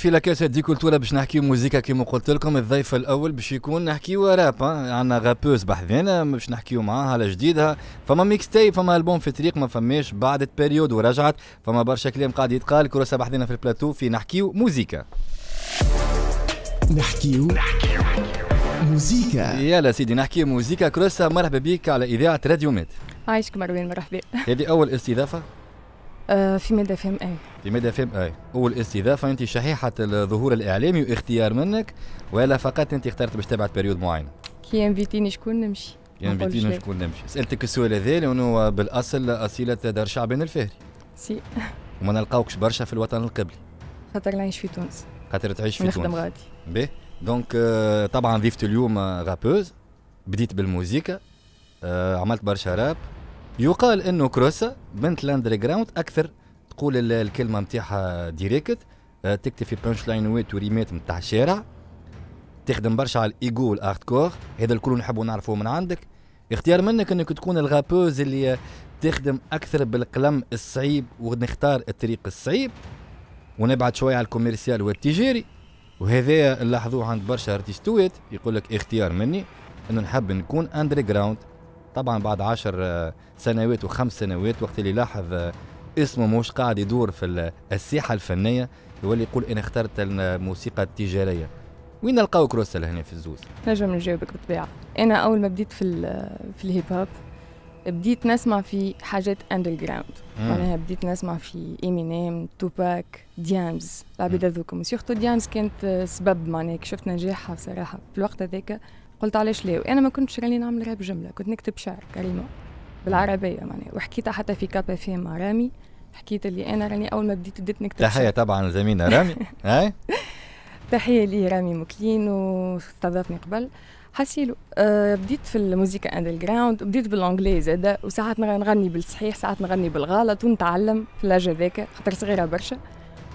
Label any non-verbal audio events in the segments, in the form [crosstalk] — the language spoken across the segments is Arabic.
في لاكاس دي كولتورا باش نحكيو موزيكا كيما قلت لكم الضيف الاول باش يكون نحكيو راب عندنا غابوز بحذانا آه، باش نحكيو معاها على جديدها فما ميكس تايب فما البوم في طريق ما فماش بعدت بيريود ورجعت فما برشا كلام قاعد يتقال كروسا بحذانا في البلاتو في نحكيو موزيكا نحكيو نحكيو موزيكا يلا سيدي نحكي موزيكا كروسا مرحبا بك على اذاعه راديو ميد عايشك مروان مرحبا هذه اول استضافه آه، في مدى فهم اي في مدى فهم اي اول استضافه انت شحيحه الظهور الاعلامي واختيار منك ولا فقط انت اخترت باش تبعت بريود معين كي انفيتيني شكون نمشي كي انفيتيني شكون نمشي سالتك السؤال هذا لانه بالاصل اصيله دار شعبان الفهري سي [laughs] وما نلقاوكش برشا في الوطن القبلي خاطر نعيش في تونس خاطر تعيش في تونس غادي به دونك آه، طبعا ضيفت اليوم غابوز آه، بديت بالموزيكا عملت برشا راب يقال انه كروسا بنت لاندري جراوند اكثر تقول الكلمه نتاعها ديريكت آه، تكتفي بانش لاين ويت وريمات نتاع الشارع تخدم برشا على الايجو والارت كور هذا الكل نحبوا نعرفوه من عندك اختيار منك انك تكون الغابوز اللي تخدم اكثر بالقلم الصعيب ونختار الطريق الصعيب ونبعد شويه على الكوميرسيال والتجاري وهذا لاحظوه عند برشا ارتيستوات يقول لك اختيار مني انه نحب نكون اندر جراوند طبعا بعد عشر سنوات وخمس سنوات وقت اللي لاحظ اسمه مش قاعد يدور في الساحه الفنيه يولي يقول انا اخترت الموسيقى التجاريه وين نلقاو كروسل هنا في الزوز؟ نجم نجاوبك بالطبيعه انا اول ما بديت في في الهيب هوب بديت نسمع في حاجات اندر جراوند معناها بديت نسمع في امينيم توباك ديامز العباد هذوكم سيرتو ديامز كانت سبب معناها كشفت نجاحها بصراحه في الوقت هذاك قلت علاش لا وانا ما كنتش راني نعمل راب جمله كنت نكتب شعر كريمه بالعربيه معناها وحكيتها حتى في كابا في مع رامي حكيت اللي انا راني اول ما بديت بديت نكتب تحيه طبعا زميلنا رامي [laughs] هاي تحيه لي رامي مكلين واستضافني قبل حسيلو أه بديت في الموسيقى جراوند بديت بالانجلي زاده وساعات نغني بالصحيح ساعات نغني بالغلط ونتعلم في لاج هذاك خاطر صغيره برشا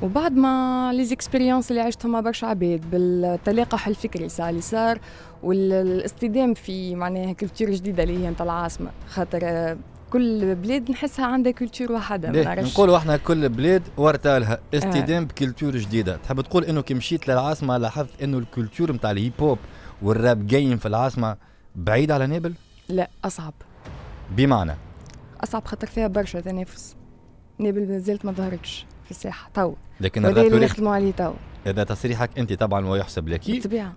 وبعد ما لي زيكسبيريونس اللي عشتهم مع برشا عباد بالتلاقح الفكري ساعة اللي صار والاصطدام في معناها كولتور جديده اللي هي نتاع العاصمه خاطر آه، كل بلاد نحسها عندها كولتور نعرفش نقولوا احنا كل بلاد ورتالها آه. اصطدام آه. بكولتور جديده تحب تقول انه كي مشيت للعاصمه لاحظت انه الكولتور نتاع الهيب هوب والراب جايين في العاصمه بعيد على نابل لا اصعب بمعنى اصعب خاطر فيها برشا تنافس نابل مازالت ما ظهرتش في الساحه تو لكن الراب اللي نخدموا عليه تو هذا تصريحك انت طبعا ويحسب لك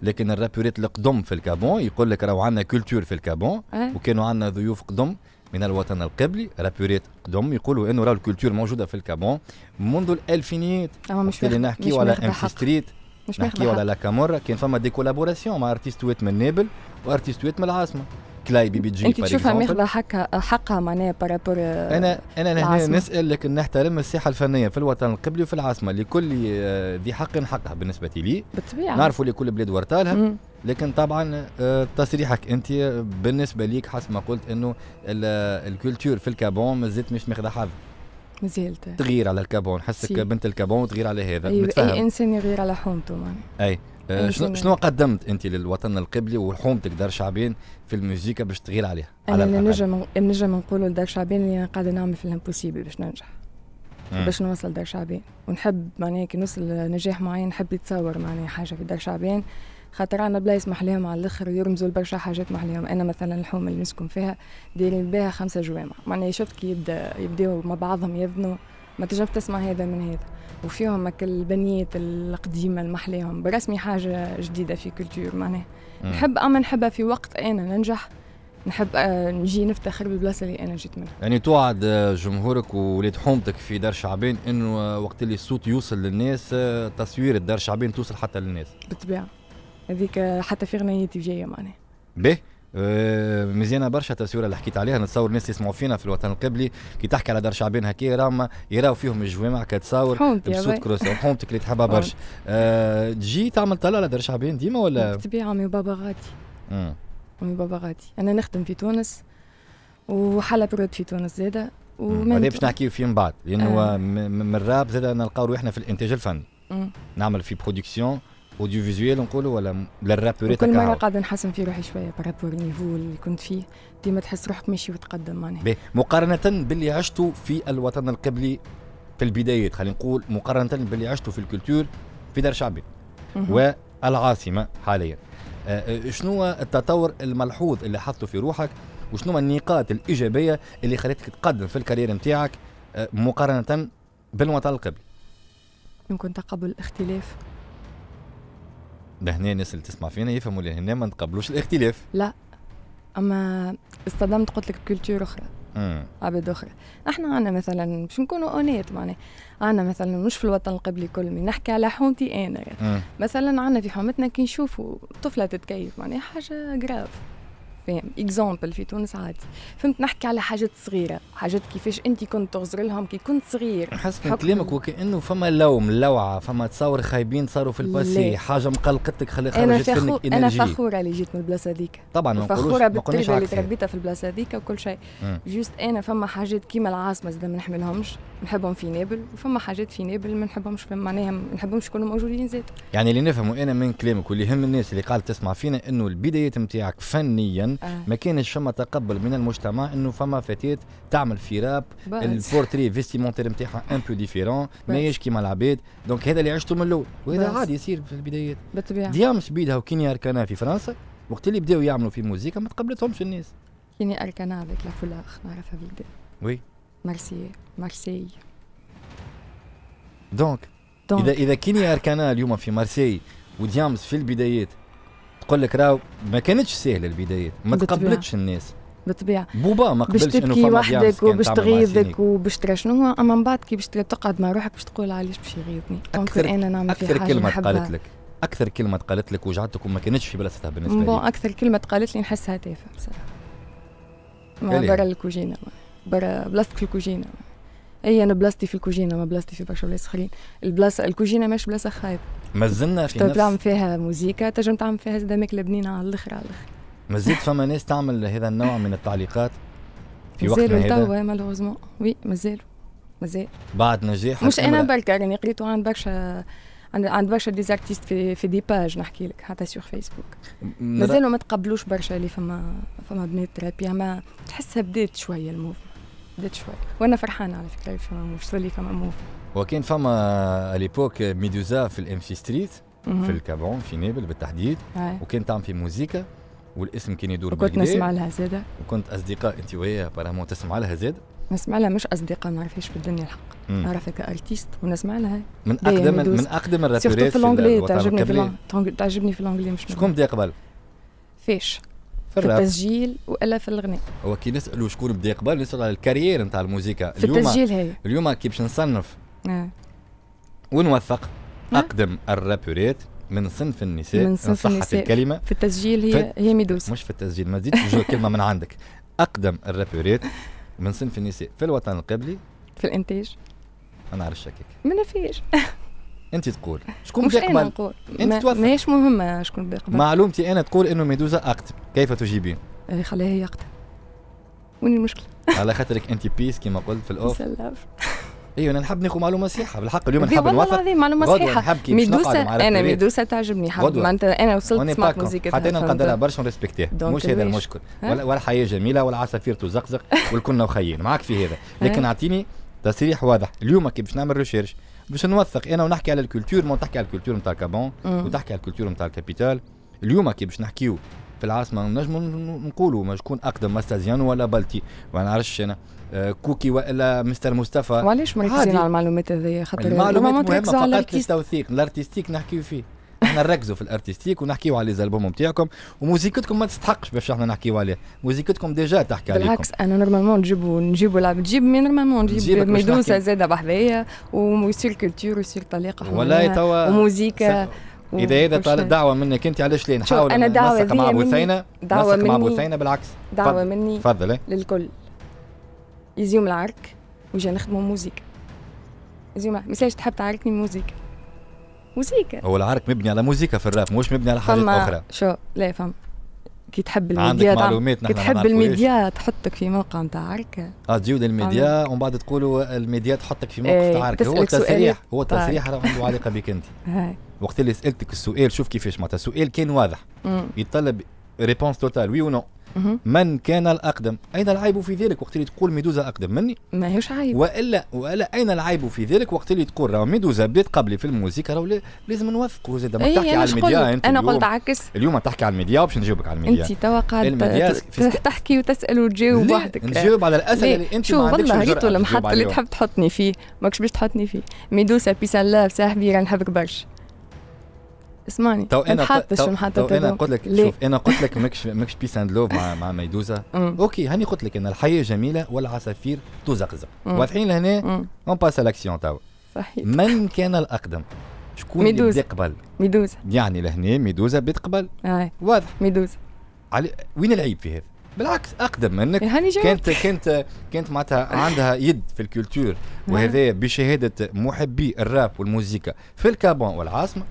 لكن الرابوريت القدم في الكابون يقول لك راهو عندنا كولتور في الكابون أه؟ وكانوا عندنا ضيوف قدم من الوطن القبلي رابوريت قدم يقولوا انه راهو الكولتور موجوده في الكابون منذ الالفينيات اما مش اللي نحكيو على ام ستريت نحكيو على لا كامورا كان فما دي كولابوراسيون مع ارتيستوات من نابل وارتيستوات من العاصمه كلاي بيبي جي انت تشوفها ماخذه حقها حقها معناها بارابور انا انا هنا نسال لكن نحترم الساحه الفنيه في الوطن القبلي وفي العاصمه لكل آه، ذي حق حقها بالنسبه لي بالطبيعه نعرفوا لكل بلاد ورطالها لكن طبعا آه، تصريحك انت بالنسبه ليك حسب ما قلت انه الكولتور في الكابون مازالت مش ماخذه حظ مازالت تغير على الكابون حسك بنت الكابون تغير على هذا أيوة، اي انسان يغير على حومته معناها اي آه، شنو شنو قدمت انت للوطن القبلي وحومتك دار شعبين في الموسيقى باش تغير عليها انا نجم نجم نقول لدار شعبين اللي قاعده نعمل في الامبوسيبل باش ننجح باش نوصل دار شعبين ونحب معناها كي نوصل لنجاح معين نحب يتصور معناها حاجه في دار شعبين خاطر عندنا بلايص محليهم على الاخر يرمزوا لبرشا حاجات محليهم انا مثلا الحومه اللي نسكن فيها دايرين بها خمسه جوامع معناها شفت كي يبدا يبداو مع بعضهم يبنوا ما تجرب تسمع هذا من هذا وفيهم البنيات القديمه المحليهم برسمي حاجه جديده في كولتور معناها نحب اما نحبها في وقت انا ننجح نحب آه، نجي نفتخر بالبلاصه اللي انا جيت منها يعني توعد آه، جمهورك وولاد حومتك في دار شعبان انه آه، وقت اللي الصوت يوصل للناس تصوير دار شعبان توصل حتى للناس بالطبيعه هذيك حتى في غنيتي جايه معناها باهي آه، مزيانه برشا التصويره اللي حكيت عليها نتصور الناس يسمعوا فينا في الوطن القبلي كي تحكي على دار شعبان هكا راهم يراو فيهم الجوامع كتصور بصوت كروس حومتك اللي تحبها برشا أه تجي تعمل طلع على دار شعبان ديما ولا بالطبيعه امي وبابا غادي امي وبابا غادي انا نخدم في تونس وحالة برود في تونس زاده وهذا باش نحكيو في من بعد لانه آه. من الراب زادة نلقاو روحنا في الانتاج الفني نعمل في برودكسيون اوديو فيزويل نقولوا ولا للرابوريت كل مره قاعد نحسن في روحي شويه بارابور النيفو اللي كنت فيه ديما تحس روحك ماشي وتقدم معناها مقارنه باللي عشته في الوطن القبلي في البدايات خلينا نقول مقارنه باللي عشته في الكولتور في دار شعبي والعاصمه حاليا آه، آه، شنو هو التطور الملحوظ اللي حطه في روحك وشنو النقاط الايجابيه اللي خلتك تقدم في الكارير نتاعك آه، مقارنه بالوطن القبلي يمكن تقبل الاختلاف لهنا الناس اللي تسمع فينا يفهموا اللي هنا ما نتقبلوش الاختلاف لا اما اصطدمت قلت لك بكولتور اخرى عباد اخرى احنا عندنا مثلا باش نكونوا اونيت معناها عندنا مثلا مش في الوطن القبلي كل من نحكي على حومتي انا مثلا عندنا في حومتنا كي نشوفوا طفله تتكيف معناها حاجه جراف فاهم اكزامبل في تونس عادي فهمت نحكي على حاجات صغيره حاجات كيفاش انت كنت تغزر لهم كي كنت صغير نحس من كلامك وكانه فما لوم لوعه فما تصور خايبين صاروا في الباسي حاجه مقلقتك خلي خرجت فخو... منك انا فخوره اللي جيت من البلاصه هذيك طبعا ما فخوره بالتربيه اللي تربيتها في البلاصه هذيك وكل شيء جوست انا فما حاجات كيما العاصمه زاد ما نحملهمش نحبهم في نابل وفما حاجات في نابل ما نحبهمش معناها ما نحبهمش يكونوا موجودين زاد يعني اللي نفهمه انا من كلامك واللي يهم الناس اللي قال تسمع فينا انه البدايات نتاعك فنيا آه. ما كانش فما تقبل من المجتمع انه فما فتاه تعمل في راب البورتري فيستيمونتير نتاعها ان بو ديفيرون ماهيش كيما العباد دونك هذا اللي عشته من الاول وهذا عادي يصير في البدايات بالطبيعه ديام شبيدها وكينيا اركانا في فرنسا وقت اللي بداوا يعملوا في موزيكا ما تقبلتهمش الناس كينيا اركانا avec لا foulard نعرفها بالبدا وي مارسيي مارسيي دونك اذا اذا كينيا اركانا اليوم في مارسيي وديامز في البدايات نقول لك راه ما كانتش سهله البدايات ما تقبلتش الناس بالطبيعه بوبا ما قبلش انه تبكي وحدك وباش تغيظك وباش ترى شنو اما من بعد كي باش تقعد مع روحك باش تقول علاش باش يغيظني اكثر انا نعمل اكثر حاجه كلمه قالت لك اكثر كلمه قالت لك وجعتك وما كانتش في بلاصتها بالنسبه لي بون اكثر كلمه قالت لي نحسها تافهه بصراحه برا الكوجينه برا بلاصتك في الكوجينه اي انا بلاصتي في الكوجينه ما بلاصتي في برشا بلايص اخرين البلاصه الكوجينه مش بلاصه خايبه مازلنا في نفس تعمل فيها موزيكا تنجم تعمل فيها زاد ماكله بنينه على الاخر على الاخر مازلت فما ناس تعمل هذا النوع من التعليقات في وقتنا هذا مازالوا مالوغوزمون وي مازالوا مازال بعد نجاح مش انا برك يعني قريتو عن برشا عند برشا ديزارتيست في في دي باج نحكي لك حتى سيغ فيسبوك مازالوا ما تقبلوش برشا اللي فما فما بنات ترابي يعني ما تحسها بدات شويه الموف بدات شوي وانا فرحانه على فكره فما وصل فما موف وكان فما اليبوك ميدوزا في الام في ستريت في الكابون في نابل بالتحديد وكان تعمل في موزيكا والاسم كان يدور كنت نسمع لها زادة وكنت اصدقاء انت وياها ابارامون تسمع لها زادة نسمع لها مش اصدقاء ما نعرفهاش في الدنيا الحق نعرفها كارتيست ونسمع لها من اقدم من اقدم الرابرات في الانجلي تعجبني في الانجلي تعجبني في الانجلي مش شكون بدا قبل؟ فاش في, في التسجيل والا في الغناء هو كي نسالوا شكون بدا قبل نسال على الكارير نتاع الموسيقى في اليوم التسجيل هي اليوم كي باش نصنف آه. ونوثق آه. اقدم الرابوريت من صنف النساء من صنف النساء الكلمه في التسجيل هي في هي ميدوس مش في التسجيل ما زيدش [laughs] كلمه من عندك اقدم الرابوريت من صنف النساء في الوطن القبلي في الانتاج ما نعرفش شكك ما نفيش [laughs] انت تقول شكون بدا قبل انت توثق ماهيش مهمه شكون بدا قبل معلومتي انا تقول انه ميدوزا اقدم كيف تجيبين؟ إيه، خليها هي يقطع وين المشكلة؟ [laughs] على خاطرك أنت بيس كما قلت في الأوف ايوه انا نحب ناخذ معلومه صحيحه بالحق اليوم نحب نوثق والله معلومه صحيحه ميدوسا انا ميدوسا تعجبني حب انت انا وصلت سمعت موسيقى حتى انا نقدرها برشا ونرسبكتيها مش هذا المشكل ولا جميله والعصافير تزقزق [laughs] والكلنا وخيين معك في هذا لكن اعطيني تصريح واضح اليوم كي باش نعمل ريشيرش باش نوثق انا ونحكي على الكولتور ما تحكي على الكولتور نتاع كابون وتحكي على الكولتور نتاع الكابيتال اليوم كي باش نحكيو في العاصمه نجم نقولوا ما شكون اقدم مستازيان ولا بلتي ما نعرفش انا آه، كوكي والا مستر مصطفى وعلاش مركزين على المعلومات هذيا خاطر المعلومات مهمه فقط للتوثيق الارتستيك نحكيو فيه احنا نركزوا في الارتستيك ونحكيو على ليزالبوم نتاعكم وموزيكتكم ما تستحقش باش احنا نحكيو عليها موزيكتكم ديجا تحكي عليكم بالعكس انا نورمالمون نجيبوا نجيبوا لعبه تجيب مي نورمالمون نجيب ميدوسا زاده بحذايا وسير كولتور وسير طليقه والله توا وموسيقى اذا اذا طالت دعوه منك انت علاش ليه نحاول انا دعوه نسق مع بثينه دعوه نسق مع بثينه بالعكس دعوه فضل. مني تفضلي إيه؟ للكل يزيوم العرك وجا نخدموا موزيك يزيوم مساج تحب تعركني موزيك موزيكا هو العرك مبني على موزيكا في الراب مش مبني على حاجات اخرى شو لا فهم كي تحب الميديا عندك معلومات نحن كي تحب الميديا تحطك في موقع نتاع عركه اه تزيد الميديا ومن بعد تقولوا الميديا تحطك في موقع ايه عركه هو التصريح هو طيب. التصريح عنده علاقه بك انت وقت اللي سالتك السؤال شوف كيفاش معناتها السؤال كان واضح يتطلب ريبونس توتال وي ونو من كان الاقدم اين العيب في ذلك وقت اللي تقول ميدوزا اقدم مني ماهيش عيب والا والا اين العيب في ذلك وقت اللي تقول راه ميدوزا بدات قبلي في الموسيقى راه لازم نوثقوا زاد ما إيه، تحكي على الميديا انت انا قلت عكس اليوم تحكي على الميديا باش نجاوبك على الميديا انت توا قاعد تحكي وتسال وتجاوب وحدك نجاوب على الاسئله اللي انت شوف والله هيتو المحط اللي تحب تحطني فيه ماكش باش تحطني فيه ميدوزا بيس لاف صاحبي راه نحبك برشا اسمعني تو انا قلت انا قلت لك شوف انا قلت لك ماكش ماكش بيس اند لوف مع مع ميدوزا [laughs] اوكي هاني قلت لك ان الحياه جميله والعصافير تزقزق واضحين لهنا اون باس الاكسيون تو صحيح من كان الاقدم شكون ميدوزا. اللي قبل ميدوزا يعني لهنا ميدوزا بتقبل قبل واضح ميدوزا علي وين العيب في هذا بالعكس اقدم منك يعني كانت كانت كانت معناتها عندها يد في الكولتور نعم. وهذا بشهاده محبي الراب والموزيكا في الكابون والعاصمه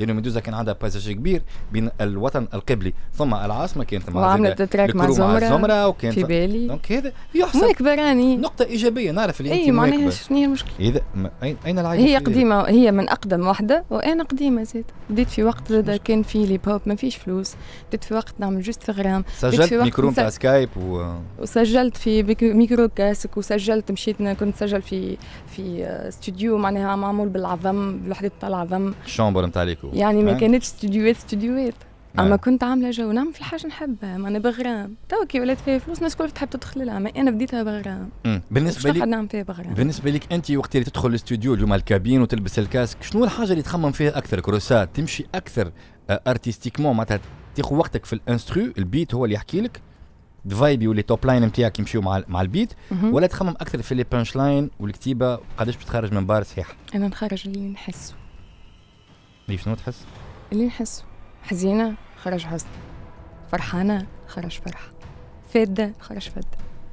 لانه ميدوزا كان عندها باساج كبير بين الوطن القبلي ثم العاصمه كانت مع وعملت تراك مع زمره وكانت في بالي دونك هذا يحسب مكبراني نقطه ايجابيه نعرف اللي اي معناها شنو هي المشكله اذا اين العيب هي قديمه هي من اقدم وحده وانا قديمه زاد بديت في وقت زاد كان في لي بوب ما فيش فلوس بديت في وقت نعمل جوست في غرام سجلت ميكرو نتاع سكايب و... Euh, وسجلت في ميكرو كاسك وسجلت مشيت كنت سجل في في استوديو آه، معناها معمول بالعظم بوحدة تاع العظم الشامبر نتاع ليكو يعني ما كانتش استوديوهات استوديوهات اما كنت عامله جو نعمل في حاجه نحبها ما انا بغرام تو كي ولات فيها فلوس الناس الكل تحب تدخل لها ما انا بديتها بغرام hmm. بالنسبه لك نعمل فيها بغرام بالنسبه لك انت وقت اللي تدخل الاستوديو اليوم الكابين وتلبس الكاسك شنو الحاجه اللي تخمم فيها اكثر كروسات تمشي اكثر ارتستيكمون آه، معناتها تاخذ وقتك في الانسترو البيت هو اللي يحكي لك فايبي ولي توب لاين نتاعك يمشيو مع مع البيت ولا تخمم اكثر في لي بانش لاين والكتيبه قداش بتخرج من بار صحيح انا نخرج اللي نحسه ليش شنو تحس اللي نحسه حزينه خرج حزن فرحانه خرج فرحه فاده خرج فاده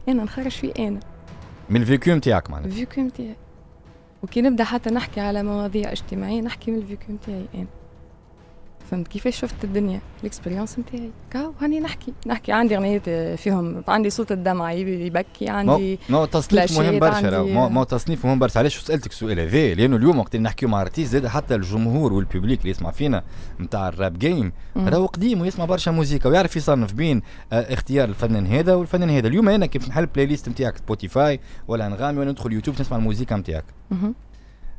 انا نخرج في انا من الفيكو نتاعك معناها الفيكو نتاعي وكي نبدا حتى نحكي على مواضيع اجتماعيه نحكي من الفيكو نتاعي انا فهمت كيفاش شفت الدنيا الاكسبيريونس نتاعي كاو هاني نحكي نحكي عندي اغنيات فيهم عندي صوت الدمعة يبكي عندي هو تصنيف مهم برشا هو تصنيف مهم برشا علاش سالتك السؤال هذا لانه اليوم وقت نحكيو مع ارتيست زاد حتى الجمهور والببليك اللي يسمع فينا نتاع الراب جيم راهو قديم ويسمع برشا موسيقى ويعرف يصنف بين آه، اختيار الفنان هذا والفنان هذا اليوم انا كيف نحل بلاي ليست نتاعك سبوتيفاي ولا انغامي ولا ندخل يوتيوب نسمع الموسيقى نتاعك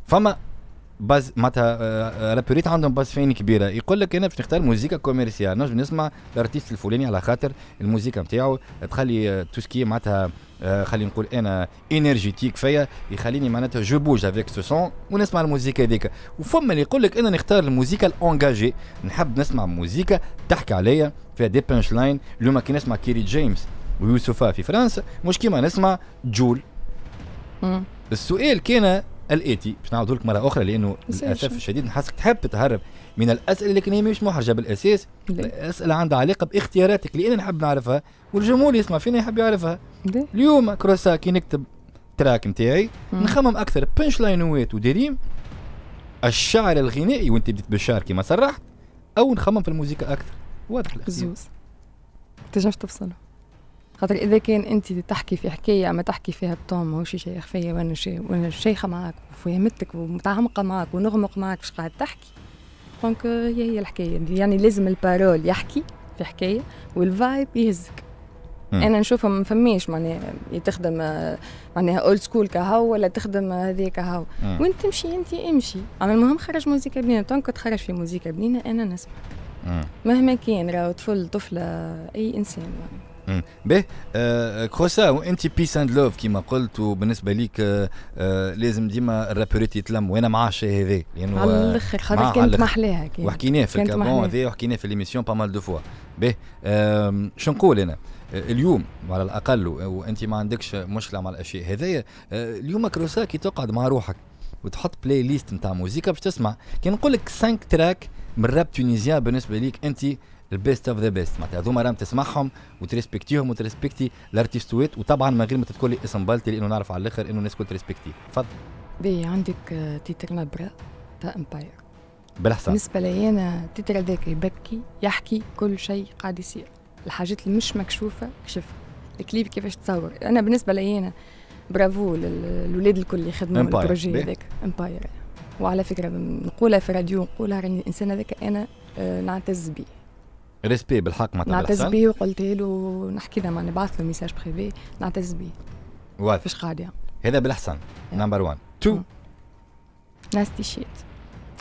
فما باز معناتها آه، رابوريت عندهم باز فين كبيره يقول لك انا باش نختار موزيكا كوميرسيال نجم نسمع الارتيست الفلاني على خاطر الموزيكا نتاعو تخلي آه، توسكي معناتها خلينا نقول انا انرجيتيك فيا يخليني معناتها جو بوج افيك سو سون ونسمع الموزيكا هذيك وفما اللي يقول لك انا نختار الموزيكا الانجاجي نحب نسمع موزيكا تحكي عليا فيها دي بانش لاين اليوم كي نسمع كيري جيمس ويوسفا في فرنسا مش كيما نسمع جول السؤال كان الاتي باش نعاودوا لك مره اخرى لانه للاسف الشديد نحسك تحب تهرب من الاسئله لكن هي مش محرجه بالاساس اسئله عندها علاقه باختياراتك اللي انا نحب نعرفها والجمهور يسمع فينا يحب يعرفها اليوم كروسا كي نكتب تراك نتاعي نخمم اكثر بنش لاينوات ودريم الشعر الغنائي وانت بديت بالشعر كما صرحت او نخمم في الموزيكا اكثر واضح الاختيار زوز تفصله خاطر اذا كان انت تحكي في حكايه اما تحكي فيها بطعم ماهوش شيخ فيا وانا شي وانا شيخه معاك وفهمتك ومتعمقه معاك ونغمق معاك باش قاعد تحكي دونك euh, هي هي الحكايه يعني لازم البارول يحكي في حكايه والفايب يهزك انا نشوفها ما فماش معناها تخدم معناها اولد سكول كهو ولا تخدم هذه كهو وانت تمشي انت امشي اما المهم خرج موزيكا بنينه دونك تخرج في موزيكا بنينه انا نسمع مهما كان راهو طفل طفله اي انسان يعني. به آه كروسا آه، وانت بيس اند لوف كيما قلت وبالنسبه ليك آه آه لازم ديما الرابوريت يتلم وانا مع الشيء هذا لانه على آه، الاخر خاطر كانت محلاها وحكيناه في الكابون هذا وحكيناه في ليميسيون با مال دو فوا به شو نقول انا آه، اليوم على الاقل وانت ما عندكش مشكله مع الاشياء هذايا اليوم كروسا كي تقعد مع روحك وتحط بلاي ليست نتاع موزيكا باش تسمع كي نقول لك 5 تراك من راب تونيزيان بالنسبه ليك انت البيست اوف ذا بيست معناتها هذوما راهم تسمعهم وتريسبكتيهم وتريسبكتي الارتيستوات وطبعا من غير ما تقول لي اسم بالتي لانه نعرف على الاخر انه الناس كل تريسبكتي تفضل بي عندك آه، تيتر نبرة تاع امباير بالحسن بالنسبه لي انا تيتر هذاك يبكي يحكي كل شيء قاعد يصير الحاجات اللي مش مكشوفه كشفها الكليب كيفاش تصور انا بالنسبه لي انا برافو للولاد الكل اللي خدموا البروجي هذاك امباير وعلى فكره نقولها في راديو نقولها راني الانسان هذاك انا آه، نعتز بيه ريسبي بالحق ما نعتز بيه وقلت له نحكي له نبعث له ميساج بريفي نعتز بيه واضح فاش قاعد هذا بالاحسن نمبر 1 تو ناس شيت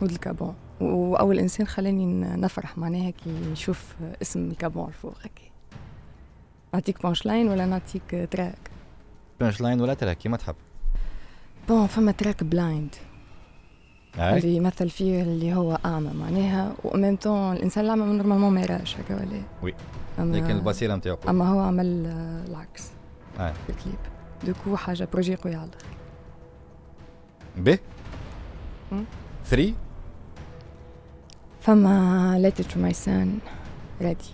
ود الكابون واول انسان خلاني نفرح معناها كي نشوف اسم الكابون الفوق هكا نعطيك بانش لاين ولا نعطيك تراك بانش لاين ولا تراك كيما تحب بون فما تراك بلايند اللي يمثل فيه اللي هو اعمى معناها وميم تون الانسان الاعمى نورمالمون ما يراش هكا ولا وي لكن البصيره نتاعو اما هو عمل آه، العكس اي الكليب دوكو حاجه بروجي قوي على الاخر باهي ثري فما ليتر تو ماي سان رادي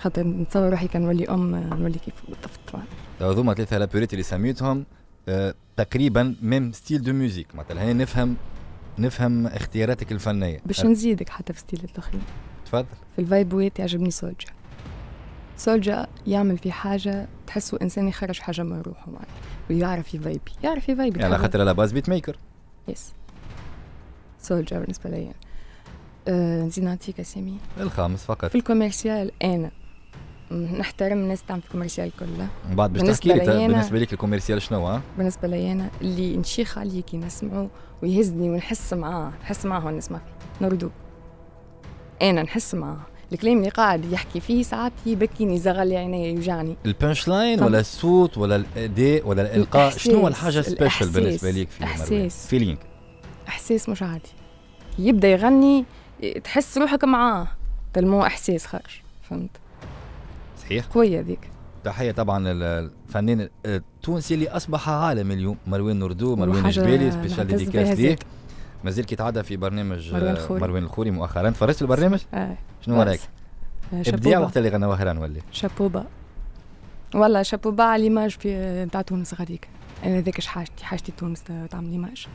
خاطر نتصور روحي كان نولي ام نولي كيف بالضبط هذوما ثلاثه لابوريت اللي سميتهم آه، تقريبا ميم ستيل دو ميوزيك مثلا هنا نفهم نفهم اختياراتك الفنيه باش نزيدك حتى في ستيل الاخرين تفضل في الفايبوات يعجبني سولجا سولجا يعمل في حاجه تحسه انسان يخرج حاجه من روحه يعني ويعرف يفايبي يعرف يفايبي على خاطر على باز بيت ميكر يس سولجا بالنسبه لي أه نزيد نعطيك اسامي الخامس فقط في الكوميرسيال انا نحترم الناس تعمل في الكوميرسيال كلها من بعد باش تحكي لي بالنسبه لك الكوميرسيال شنو ها؟ بالنسبه لي انا اللي نشيخ عليه كي نسمعه ويهزني ونحس معاه نحس معاه ونسمع نسمع فيه نردو انا نحس معاه الكلام اللي قاعد يحكي فيه ساعات يبكيني زغل عيني يوجعني البانش لاين ولا الصوت ولا الاداء ولا الالقاء شنو الحاجه سبيشال بالنسبه لك في احساس فيلينغ احساس مش عادي يبدا يغني تحس روحك معاه تلمو احساس خارج فهمت صحيح قويه ذيك تحيه طبعا الفنان التونسي آه، اللي اصبح عالم اليوم مروان نردو مروان جبالي سبيشال ديديكاس ليه مازال كيتعدى في برنامج آه، مروان الخوري, مروان الخوري مؤخرا فرجت البرنامج؟ آه. شنو رايك؟ آه، ابديع وقت اللي غنى وهران ولا شابوبا والله شابوبا على ليماج نتاع تونس غاديك انا ذاك حاجتي حاجتي تونس تعمل ليماج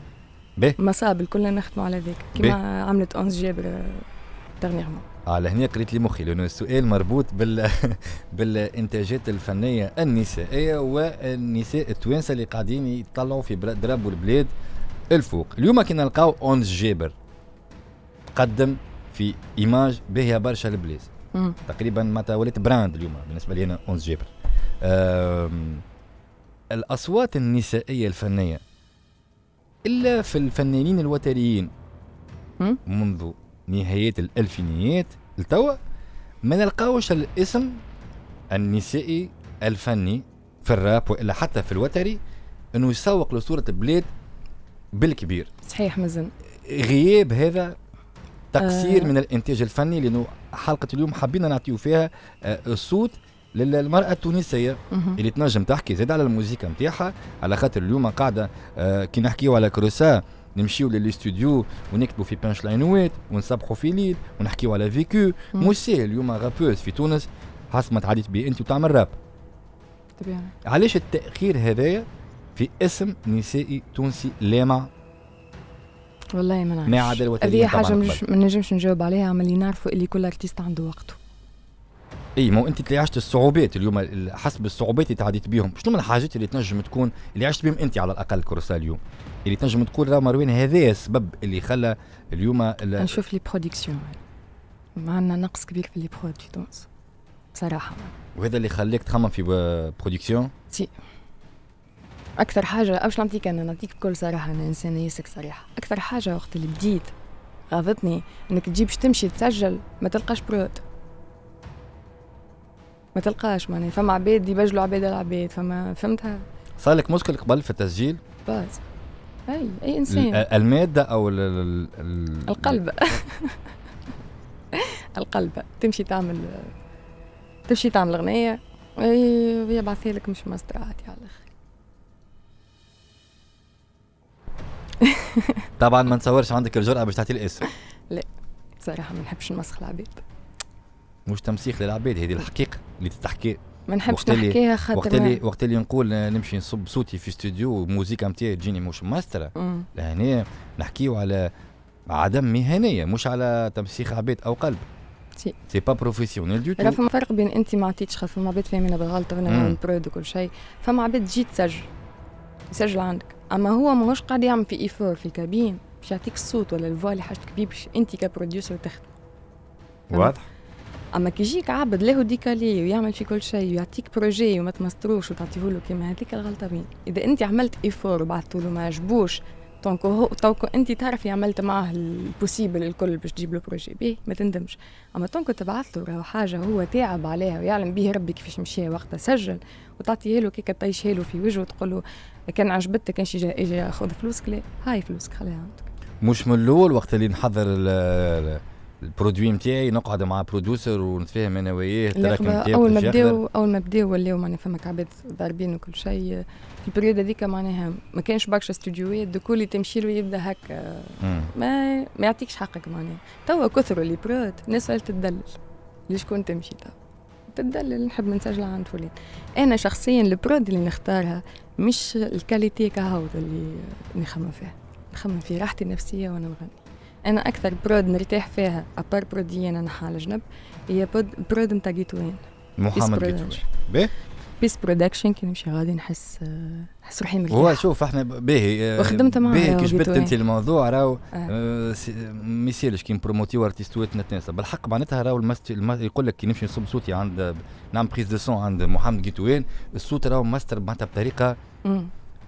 باهي مصاب الكل نخدموا على ذاك كيما عملت اونس جابر dernièrement. اه لهنا قريت لي مخي لانه السؤال مربوط بال [laughs] بالانتاجات الفنيه النسائيه والنساء التوانسه اللي قاعدين يطلعوا في دراب البلاد الفوق اليوم كي نلقاو اونز جابر قدم في ايماج باهيه برشا البلاد تقريبا معناتها ولات براند اليوم بالنسبه لي انا اونز جابر الاصوات النسائيه الفنيه الا في الفنانين الوتريين منذ نهاية الألفينيات لتوا ما نلقاوش الاسم النسائي الفني في الراب والا حتى في الوتري انه يسوق لصوره بلاد بالكبير صحيح مازن غياب هذا تقصير آه. من الانتاج الفني لانه حلقه اليوم حبينا نعطيو فيها آه، الصوت للمرأة التونسية اللي تنجم تحكي زاد على الموسيقى نتاعها على خاطر اليوم قاعدة آه، كي نحكيو على كروسا نمشيو للي ستوديو ونكتبوا في بانش لاينوات ونصبحوا في ليل ونحكيو على فيكو مو ساهل اليوم رابوز في تونس حسمت عليك بيه انت وتعمل راب طبيعي علاش التاخير هذايا في اسم نسائي تونسي لامع والله ما نعرفش ما عدا الوطنيه هذه حاجه مش ما نجمش نجاوب عليها عمل اللي نعرفوا اللي كل ارتيست عنده وقته اي ما انت اللي عشت الصعوبات اليوم حسب الصعوبات اللي تعديت بيهم شنو من الحاجات اللي تنجم تكون اللي عشت بهم انت على الاقل كورسا اليوم اللي تنجم تقول راه مروان هذا السبب اللي خلى اليوم نشوف لي برودكسيون ما عندنا نقص كبير في لي في تونس بصراحه وهذا اللي خليك تخمم في برودكسيون سي اكثر حاجه او نعطيك انا نعطيك بكل صراحه انا انسانه ياسك صريحه اكثر حاجه وقت اللي بديت غاضتني انك تجيب باش تمشي تسجل ما تلقاش برود ما تلقاش معناها فما عباد يبجلوا عباد العباد فما فهمتها صار لك مشكل قبل في التسجيل باز اي اي انسان الماده او الـ الـ الـ القلب [laughs] القلب تمشي تعمل تمشي تعمل اغنيه ويبعثها لك مش ماسترات على الاخر طبعا ما نتصورش عندك الجرأه باش تعطي الاسم لا صراحه ما نحبش نمسخ العباد مش تمسيخ للعباد هذه الحقيقه اللي تتحكي ما نحبش نحكيها خاطر وقت اللي وقت اللي نقول آه، نمشي نصب صوتي في استوديو موزيكا نتاعي تجيني مش ماستره لهنا نحكيو على عدم مهنيه مش على تمسيخ عبيد او قلب سي با بروفيسيونيل دو تو فما فرق بين انت ما عطيتش خاطر فما عباد فاهمين بالغلط وانا وكل شيء فما عباد تجي تسجل يسجل عندك اما هو ماهوش قاعد يعمل في ايفور في الكابين باش يعطيك الصوت ولا الفوا اللي حاجتك بيه باش انت كبروديوسر تخدم واضح اما كي يجيك عبد له ديكالي ويعمل في كل شيء ويعطيك بروجي وما تمسطروش وتعطيه له كيما هذيك الغلطه وين اذا انت عملت ايفور وبعثت له ما عجبوش دونك توكو انت تعرفي عملت معاه البوسيبل الكل باش تجيب له بروجي بيه ما تندمش اما تونكو تبعث له راهو حاجه هو تعب عليها ويعلم بيه ربي كيفاش مشى وقتها سجل وتعطيه له كيك طيشها له في وجهه وتقول له كان عجبتك كانش اجي خذ فلوسك لا هاي فلوسك خليها عندك مش من الاول وقت اللي نحضر البرودوي نتاعي نقعد مع برودوسر ونتفاهم انا وياه التراك نتاعي اول ما بداو اول ما بداو ولاو معناها فماك عباد ضاربين وكل شيء في البريود هذيك معناها ما كانش برشا استوديوهات الدكول اللي تمشي له يبدا هكا ما ما يعطيكش حقك معناها توا كثروا لي برود الناس تدلل كنت تمشي توا تدلل نحب نسجل عند فلان انا شخصيا البرود اللي نختارها مش الكاليتي كهو اللي نخمم فيها نخمم في راحتي النفسيه وانا نغني انا اكثر برود نرتاح فيها ابار برودية انا نحى على جنب هي برود نتاع جيتوين محمد جيتوين باهي بيس برودكشن كي نمشي غادي نحس نحس روحي مرتاح هو شوف احنا باهي آه، وخدمت معاه باهي كي جبت انت الموضوع راهو آه. آه، ما يسالش كي نبروموتيو ارتيستواتنا تنسى بالحق معناتها راهو المست... يقول لك كي نمشي نصب صوتي عند نعمل بريز دو سون عند محمد جيتوين الصوت راهو ماستر معناتها بطريقه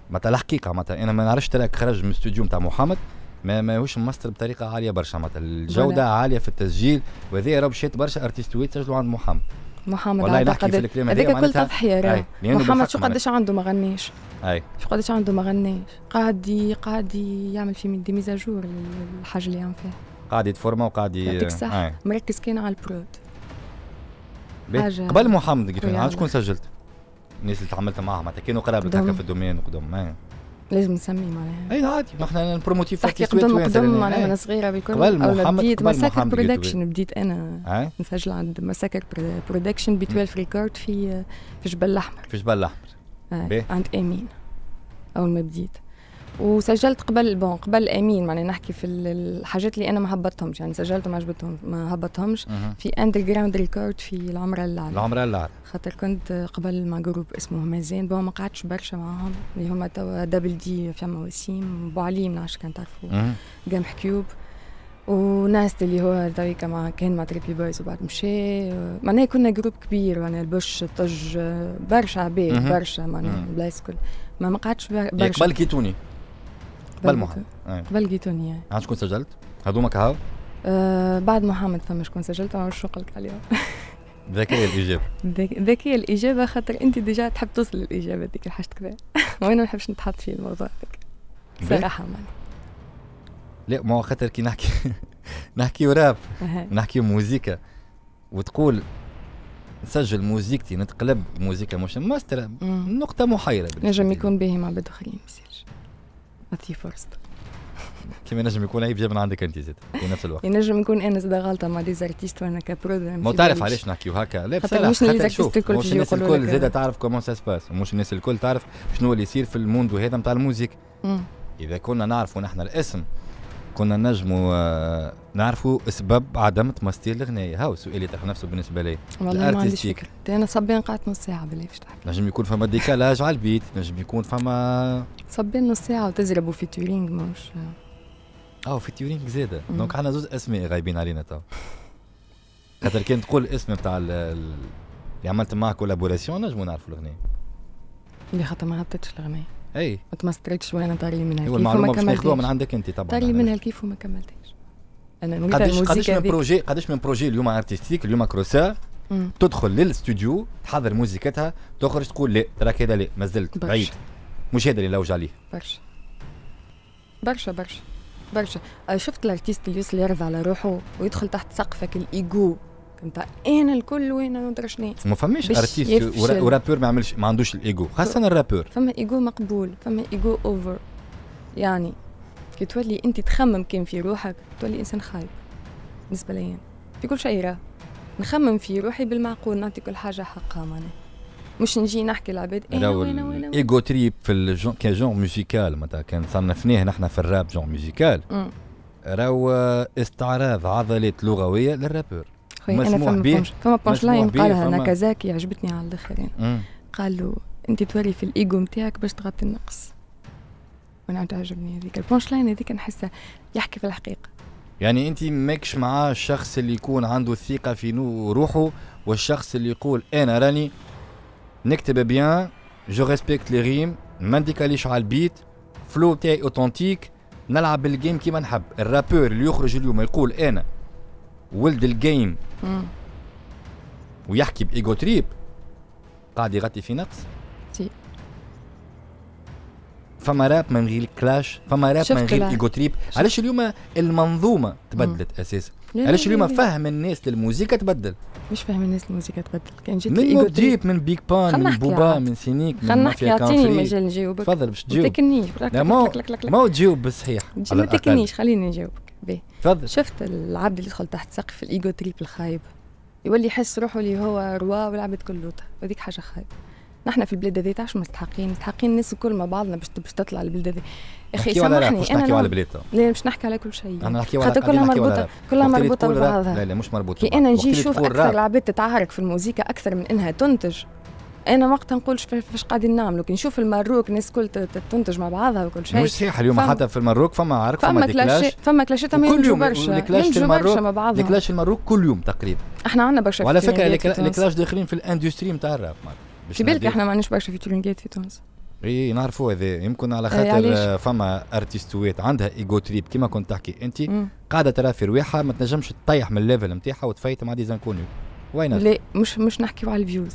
معناتها الحقيقه معناتها انا ما نعرفش تراك خرج من الاستوديو نتاع محمد ما ماهوش ماستر بطريقه عاليه برشا معناتها الجوده بلا. عاليه في التسجيل وهذه راه مشات برشا ارتيستويت سجلوا عند محمد محمد والله نحكي في الكلام هذاك كل تضحيه محمد شو قداش عنده ما غناش اي شو قداش عنده ما غناش قاعد قاعد يعمل في دي ميزاجور الحاجه اللي يعمل فيها قاعد يتفورما وقاعد يعطيك مركز كان على البرود قبل محمد قلت شكون سجلت الناس اللي تعاملت معاهم معناتها كانوا قرابة هكا في الدومين وقدام لازم نسمي معناها اي عادي ما احنا نبروموتيف تحكي قدام قدام معناها انا صغيره بكل قبل محمد بديت مساكر برودكشن بديت انا نسجل عند مساكر برودكشن بي 12 ريكورد في في جبل الاحمر في جبل الاحمر آه، عند امين اول ما بديت وسجلت قبل بون قبل امين معناها نحكي في الحاجات اللي انا ما هبطتهمش يعني سجلت وما عجبتهم ما هبطتهمش في اندر جراوند ريكورد في العمره اللعب العمره اللعب خاطر كنت قبل مع جروب اسمه مازين بون ما قعدتش برشا معاهم اللي هما توا دبل دي فما وسيم بوعليم نعرفش كان تعرفوا جامح كيوب وناس اللي هو ذيك مع كان مع تريبي بويز وبعد مشى معناها كنا جروب كبير معناها البش طج برشا عباد برشا معناها بلايص كل ما ما قعدتش برشا قبل كيتوني قبل محمد قبل أيوة. جيتوني يعني شكون سجلت؟ هذوما كهو؟ آه بعد محمد فما شكون سجلت انا شو قلت عليهم ذكية الإجابة ذكية الإجابة خاطر أنت ديجا تحب توصل للإجابة ديك الحاجة كذا [laughs] وأنا ما نحبش نتحط في الموضوع هذاك صراحة معنا لا ما هو خاطر كي نحكي [laughs] نحكي راب نحكي موزيكا وتقول سجل موزيكتي نتقلب موزيكا مش ماستر نقطة محيرة نجم يكون باهي مع بدو خليني اعطيه فرصته كيما نجم يكون عيب بجيب من عندك انت زاد في نفس الوقت ينجم يكون انا زاد غلطه مع ديزارتيست وانا كبرودر ما تعرف علاش نحكيو هكا لا خاطر مش ديزارتيست الكل مش الناس الكل زاد تعرف كومون سا سباس ومش الناس الكل تعرف شنو اللي يصير في الموندو هذا نتاع الموزيك اذا كنا نعرفوا نحن الاسم كنا نجموا آه، نعرفوا سبب عدم تمثيل الغناية هاو السؤال يطرح نفسه بالنسبه لي والله ما عنديش فكره انا صبيان قعدت نص ساعه بالله باش تحكي نجم يكون فما ديكالاج على البيت نجم يكون فما صبين نص ساعة وتزربوا في تورينج مش اه في تورينج زادة دونك عندنا زوز اسماء غايبين علينا تو خاطر كان تقول الاسم نتاع اللي عملت معاه كولابوراسيون نجمو نعرفوا الاغنية اللي خاطر ما هبطتش الاغنية اي ما تمستريتش وانا طاري منها أيوة، كيف المعلومة باش من عندك انت طبعا طاري منها كيف وما كملتهاش انا قداش قداش من بروجي قداش من بروجي اليوم ارتستيك اليوم كروسار تدخل للاستوديو تحضر موزيكتها تخرج تقول لا تراك هذا لا ما زلت بعيد مش هذا اللي نلوج عليه برشا برشا برشا برشا آه، شفت الارتيست اللي يوصل يرضى على روحه ويدخل تحت سقفك الايجو نتاع انا الكل وانا ندرى شنو ما فماش ارتيست ورابور ما عملش ما عندوش الايجو خاصه الرابور فما ايجو مقبول فما ايجو اوفر يعني كي تولي انت تخمم كان في روحك تولي انسان خايب بالنسبه لي في كل شيء راه نخمم في روحي بالمعقول نعطي كل حاجه حقها معناها مش نجي نحكي العباد انا إيه، وين وين ايجو تريب في الجون كان جون ميوزيكال معناتها كان صنفناه نحن في الراب جون ميوزيكال راهو استعراض عضلات لغويه للرابور مسموح به فما بونش لاين قالها ناكازاكي عجبتني على الاخر يعني قال له انت تولي في الايجو نتاعك باش تغطي النقص وانا تعجبني هذيك البونش لاين هذيك نحسها يحكي في الحقيقه يعني انت ماكش مع الشخص اللي يكون عنده ثقه في روحه والشخص اللي يقول انا راني نكتب بيان جو ريسبكت لي ريم ما نديكاليش على البيت فلو تاعي اوتنتيك نلعب بالجيم كيما نحب الرابور اللي يخرج اليوم يقول انا ولد الجيم ويحكي بايجو تريب قاعد يغطي في نقص سي فما راب من غير كلاش فما راب من غير ايجو تريب علاش اليوم المنظومه تبدلت اساسا علاش اليوم فهم الناس للموزيكا تبدل مش فاهم الناس للموزيكا تبدل كان جيت من موب من بيك بان من بوبا من سينيك من مافيا نحكي اعطيني مجال نجاوبك تفضل باش تجاوب ما تكنيش ما تجاوب بالصحيح ما تكنيش خليني نجاوبك باهي تفضل شفت العبد اللي يدخل تحت سقف الايجو تريب الخايب يولي يحس روحه اللي هو روا والعبد كلوته هذيك حاجه خايبه نحن في البلاد هذه تعرف مستحقين مستحقين الناس الكل مع بعضنا باش تطلع البلاد هذي اخي سامحني انا نحكي على بلادنا لا مش نحكي على كل شيء انا نحكي على كلها مربوطه كلها مربوطه ببعضها لا لا مش مربوطه كي انا نجي نشوف اكثر العباد تتعارك في الموسيقى اكثر من انها تنتج انا وقتها نقول فاش قاعدين نعملوا كي نشوف المروك الناس الكل تنتج مع بعضها وكل شيء مش صحيح اليوم فم... حتى في المروك فما عارك فما, كلاش فما كلاشات ما كل برشا كلاش برشا مع بعضها كلاش المروك كل يوم تقريبا احنا عندنا برشا وعلى فكره الكلاش داخلين في الاندستري نتاع الراب في بالك احنا ما عندناش برشا تورينجات في تونس اي نعرفوا هذا يمكن على خاطر فما ارتيستوات عندها ايجو تريب كما كنت تحكي انت قاعده ترى في رواحها ما تنجمش تطيح من الليفل نتاعها وتفايت مع ديزانكوني وين لا مش مش نحكيو على الفيوز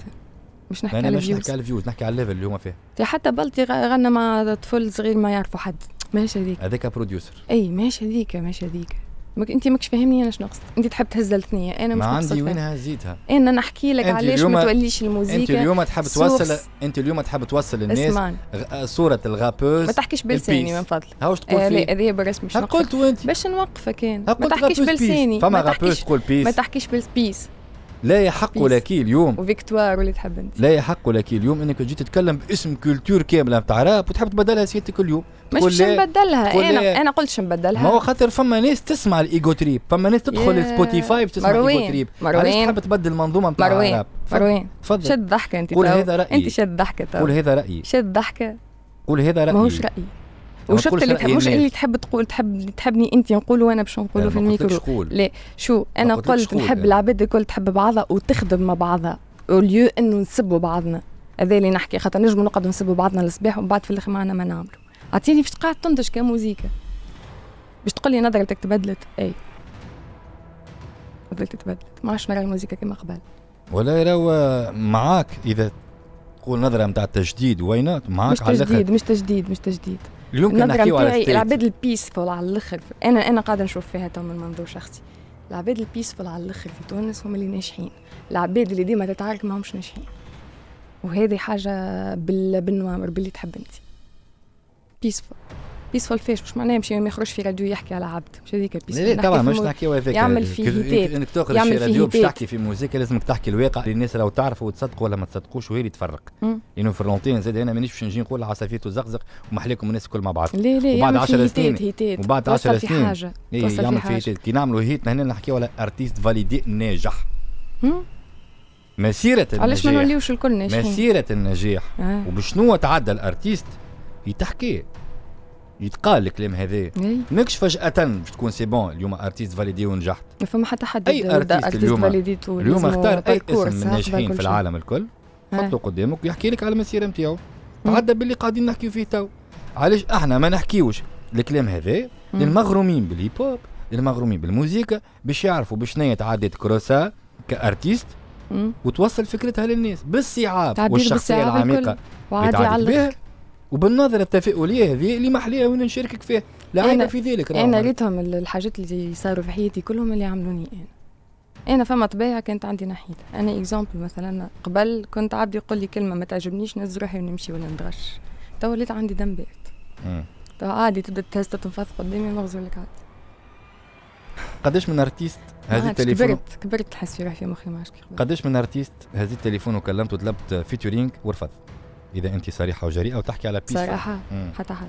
مش نحكي على الفيوز مش نحكي على الفيوز نحكي على الليفل اللي هما فيه حتى بلطي غنى مع طفل صغير ما يعرفوا حد ماهيش هذيك هذاك بروديوسر اي ماهيش هذيك ماهيش هذيك مك انت ماكش فاهمني انا شنو قصدي انت تحب تهز الثنية انا مش ما عندي وين هزيتها إيه، انا نحكي لك علاش ما توليش الموسيقى انت اليوم تحب توصل انت اليوم تحب توصل الناس للناس آه، صوره الغابوز ما تحكيش بلساني من فضلك هاوش تقول آه، فيه آه هذه بالرسم باش نوقفك باش نوقفك كان ما تحكيش بلساني فما غابوز تقول بيس ما تحكيش بالبيس لا يحق لك اليوم وفيكتوار واللي تحب انت لا يحق لك اليوم انك تجي تتكلم باسم كولتور كامله نتاع راب وتحب تبدلها سيادتك اليوم مش باش نبدلها انا انا قلتش نبدلها ما هو خاطر فما ناس تسمع الايجو تريب فما ناس تدخل سبوتيفاي تسمع الايجو تريب مروين تحب تبدل المنظومه نتاع مروان مروان تفضل شد ضحكه انت قول هذا رايي انت شد ضحكه قول هذا رايي شد ضحكه قول هذا رايي ماهوش رايي وشفت اللي تحب مش اللي تحب تقول تحب تحبني انت نقول وانا باش نقولوا في الميكرو لا شو انا قلت نحب العباد يعني. الكل تحب بعضها وتخدم مع بعضها وليو انه نسبوا بعضنا هذا اللي نحكي خاطر نجموا نقعدوا نسبوا بعضنا الصباح ومن بعد في الاخر معنا ما نعملوا اعطيني فاش قاعد تنتج كموزيكا باش تقول لي نظرتك تبدلت اي نظرتك تبدلت ما عادش نرى الموزيكا كما قبل ولا يراو معاك اذا نقول نظره نتاع التجديد وينات معاك على مش تجديد مش تجديد مش تجديد اليوم كنحكيو نحكيو على العباد البيسفول على الاخر انا انا قاعده نشوف فيها تو من منظور شخصي العباد البيسفول على الاخر في تونس هم اللي ناجحين العباد اللي ديما تتعارك ماهمش ناجحين وهذه حاجه بال... بالنوامر باللي تحب انت بيسفول بيسفول فاش مش معناه يمشي ما يخرجش في راديو يحكي على عبد مش هذيك البيسفول لا طبعا مش نحكيو هذاك يعمل في هيتات انك تخرج في راديو باش تحكي في موسيقى لازمك تحكي الواقع الناس لو تعرفوا وتصدقوا ولا ما تصدقوش وهي اللي تفرق لانه في اللونتين زاد انا مانيش باش نجي نقول عصافير وزقزق ومحليكم الناس الكل مع بعض لا لا وبعد 10 سنين وبعد 10 سنين إيه، يعمل في هيتات كي نعملوا هيت هنا نحكيو على ارتيست فاليدي ناجح مسيرة النجاح علاش ما نوليوش الكل ناجحين مسيرة النجاح آه. وبشنو تعدى الارتيست يتحكي يتقال الكلام هذا ماكش فجاه باش تكون سي بون اليوم ارتيست فاليدي ونجحت ما فما حتى حد اي ارتيست اليوم اليوم اختار اي اسم من الناجحين في العالم الكل حطه قدامك ويحكي لك على المسيره نتاعو تعدى باللي قاعدين نحكيو فيه تو علاش احنا ما نحكيوش الكلام هذا للمغرومين بالهيب هوب للمغرومين بالموزيكا باش يعرفوا بشنية تعديت كروسا كارتيست وتوصل فكرتها للناس بالصعاب والشخصيه العميقه وعادي تعديت وبالنظره التفاؤليه هذه اللي محليها وين نشاركك فيها لا انا في ذلك انا ريتهم الحاجات اللي صاروا في حياتي كلهم اللي عملوني انا انا فما طبيعه كانت عندي ناحيتها انا اكزامبل مثلا قبل كنت عبد يقول لي كلمه ما تعجبنيش نهز روحي ونمشي ولا نتغش تو وليت عندي دم بارد عادي تبدا تهز تنفث قدامي نغزو لك عادي قداش من ارتيست هذه التليفون كبرت كبرت تحس في روحي مخي ما عادش قداش من ارتيست هذه التليفون وكلمت وطلبت فيتورينج ورفض اذا انت صريحه وجريئه وتحكي على بيس صراحه حتى حتى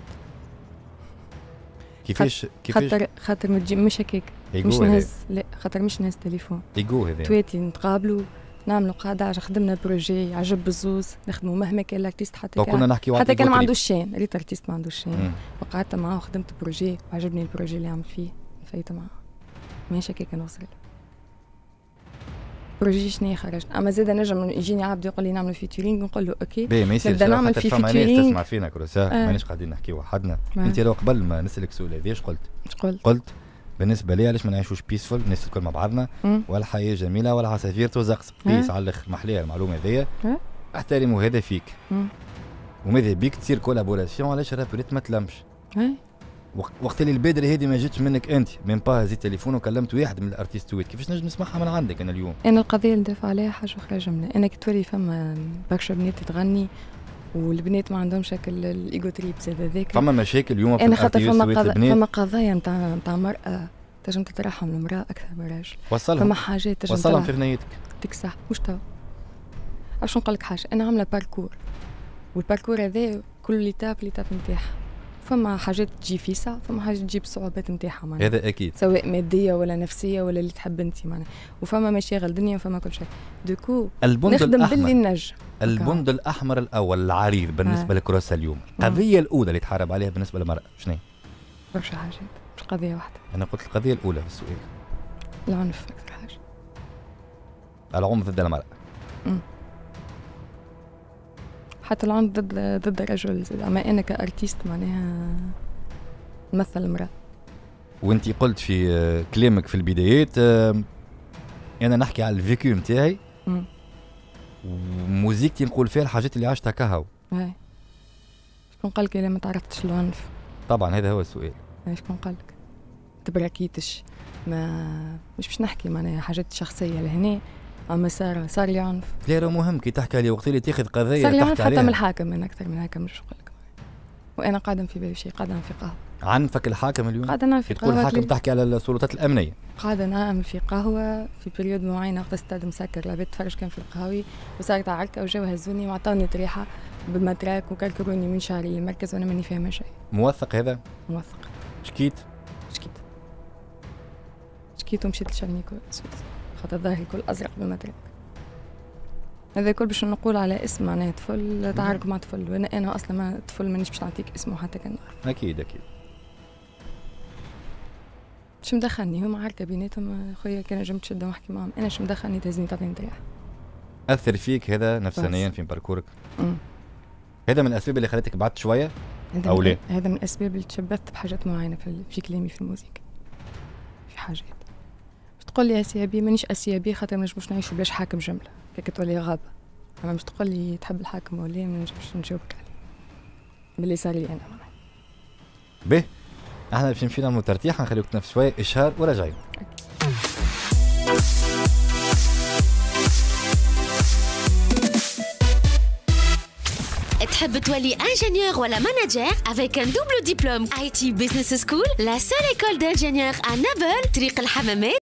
كيفاش كيفاش خاطر خاطر ما تجي مش هكاك مش نهز لا خاطر مش نهز تليفون ايجو هذا تواتي نتقابلوا نعملوا قاعده عشان خدمنا بروجي عجب بزوز نخدموا مهما كان الارتيست حتى كان كنا نحكي حتى كان ما عندوش شان ريت ارتيست ما عندوش شان وقعدت معاه وخدمت بروجي وعجبني البروجي اللي عمل فيه فايت معاه ماشي هكاك نوصل البروجي شنو خرجت اما زاد نجم يجيني عبد يقول لي نعمل فيتورينغ نقول له اوكي باهي ما نبدا نعمل في فيتورينغ تسمع فينا كروسا آه. مانيش قاعدين نحكي وحدنا ما. انت لو قبل ما نسالك السؤال هذا ايش قلت؟ قلت قلت بالنسبه لي علاش ما نعيشوش بيسفول الناس الكل مع بعضنا والحياه جميله والعصافير توزق آه. بيس على الاخر محليه المعلومه هذيا آه. احترموا هذا فيك وماذا بيك تصير كولابوراسيون علاش الرابوريت ما تلمش آه. وقت اللي البدري هذه ما جاتش منك انت من با هزيت تليفون وكلمت واحد من الارتيستوات كيفاش نجم نسمعها من عندك انا اليوم انا القضيه اللي دافع عليها حاجه اخرى جمله انا كي تولي فما برشا بنات تغني والبنات ما عندهمش شكل الايجو تريبس هذاك فما مشاكل اليوم في انا خاطر فما قضايا فما قضايا نتاع نتاع مراه تنجم تترحم المراه اكثر من الراجل وصلهم فما حاجات تنجم وصلهم في غنيتك يعطيك الصحه مش توا باش نقول لك حاجه انا عامله باركور والباركور هذا كل ليتاب ليتاب نتاعها فما حاجات تجي فيسا فما حاجات تجي بصعوبات نتاعها معناها هذا اكيد سواء ماديه ولا نفسيه ولا اللي تحب انت معناها وفما مشاغل دنيا وفما كل شيء دوكو البند نخدم الأحمر. باللي نجم البند الاحمر الاول العريض بالنسبه آه. لكروسا اليوم القضيه الاولى اللي تحارب عليها بالنسبه للمراه شنو برشا حاجات مش قضيه واحده انا قلت القضيه الاولى في السؤال العنف اكثر حاجه العنف ضد المراه حتى العنف ضد ضد الرجل اما انا كارتيست معناها نمثل المراه وانت قلت في كلامك في البدايات آه، انا نحكي على الفيكو نتاعي وموزيكتي نقول فيها الحاجات اللي عشتها كهو شكون لك انا ما تعرفتش العنف طبعا هذا هو السؤال شكون لك؟ تبركيتش ما مش باش نحكي معناها حاجات شخصيه لهنا اما صار صار لي عنف لا راه مهم كي تحكي لي وقت اللي تاخذ قضيه صار لي عنف حتى من الحاكم انا اكثر من هكا مش نقول لك وانا قاعده في بالي شيء قاعده في قهوه عنفك الحاكم اليوم قاعده نعمل في قهوه تقول الحاكم تحكي على السلطات الامنيه قاعده نعمل في قهوه في بريود معينه وقت استاد مسكر لابد تفرج كان في القهاوي وصارت عركه وجاو هزوني وعطوني طريحه بالمتراك وكركروني من شعري المركز وانا ماني فاهمه شيء موثق هذا؟ موثق شكيت؟ شكيت شكيت ومشيت لشرنيكو خاطر ظاهر الكل ازرق بالمدرك هذا الكل باش نقول على اسم معناها طفل تعارك مع طفل وانا انا اصلا ما طفل مانيش باش نعطيك اسمه حتى كان اكيد اكيد شو مدخلني هما معركة بيناتهم خويا كان نجم تشد ونحكي معاهم انا شو مدخلني تهزني تعطيني تريح اثر فيك هذا نفسانيا في باركورك هذا من الاسباب اللي خلتك بعدت شويه او لا هذا من الاسباب اللي تشبثت بحاجات معينه في كلامي في الموسيقى في حاجات تقول لي اسيابي مانيش اسيابي خاطر ما نجمش نعيش بلاش حاكم جمله كي تولي غابه اما مش تقول لي تحب الحاكم ولا ما نجمش نجاوبك عليه باللي صار لي انا معناها احنا باش نمشيو نعملوا ترتيح نخليوك تنفس شويه اشهار وراجعين تحب تولي انجينيور ولا افيك ان دوبل ديبلوم اي تي بزنس سكول لا سول ايكول d'ingénieurs ان نابل طريق الحمامات